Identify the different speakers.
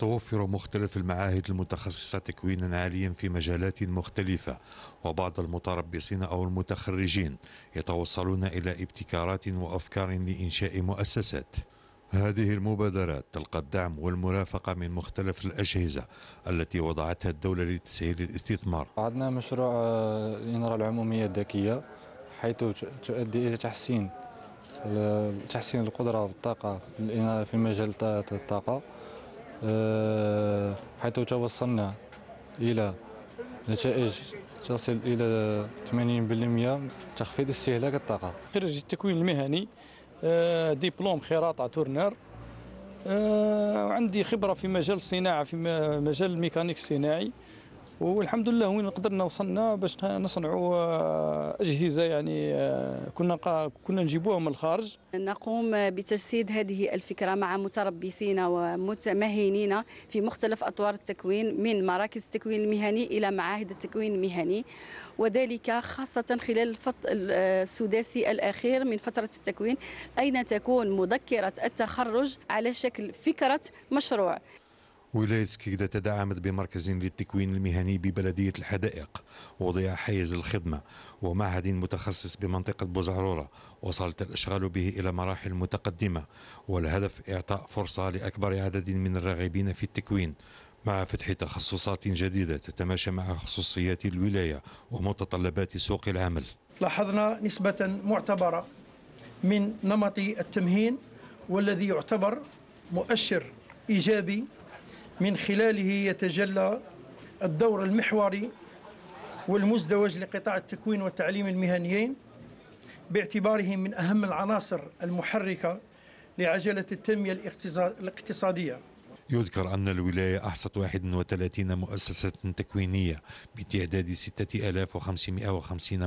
Speaker 1: توفر مختلف المعاهد المتخصصة تكوينا عاليا في مجالات مختلفة وبعض المتربصين أو المتخرجين يتوصلون إلى ابتكارات وأفكار لإنشاء مؤسسات هذه المبادرات تلقى الدعم والمرافقة من مختلف الأجهزة التي وضعتها الدولة لتسهيل الاستثمار
Speaker 2: عندنا مشروع آه، الإنارة العمومية الذكية حيث تؤدي إلى تحسين تحسين القدرة والطاقة في مجال الطاقة آه، حيث توصلنا إلى نتائج تصل إلى 80% تخفيض استهلاك الطاقة خريج التكوين
Speaker 3: المهني آه، دبلوم خراطة تورنر آه، عندي خبرة في مجال الصناعة في مجال الميكانيك الصناعي والحمد لله وين قدرنا وصلنا باش نصنعوا آه، اجهزه يعني آه، كنا كنا نجيبوها من الخارج
Speaker 4: نقوم بتجسيد هذه الفكره مع متربصين ومتمهنين في مختلف اطوار التكوين من مراكز التكوين المهني الى معاهد التكوين المهني وذلك خاصه خلال آه، السداسي الاخير من فتره التكوين اين تكون مذكره التخرج على شكل فكره مشروع
Speaker 1: ولاية سكيكدا تدعمت بمركز للتكوين المهني ببلدية الحدائق وضع حيز الخدمة ومعهد متخصص بمنطقة بوزعرورة وصلت الإشغال به إلى مراحل متقدمة والهدف إعطاء فرصة لأكبر عدد من الراغبين في التكوين مع فتح تخصصات جديدة تتماشى مع خصوصيات الولاية ومتطلبات سوق العمل
Speaker 5: لاحظنا نسبة معتبرة من نمط التمهين والذي يعتبر مؤشر إيجابي من خلاله يتجلى الدور المحوري والمزدوج لقطاع التكوين والتعليم المهنيين باعتبارهم من أهم العناصر المحركة لعجلة التنمية الاقتصادية
Speaker 1: يذكر أن الولاية أحصت 31 مؤسسة تكوينية بتعداد 6550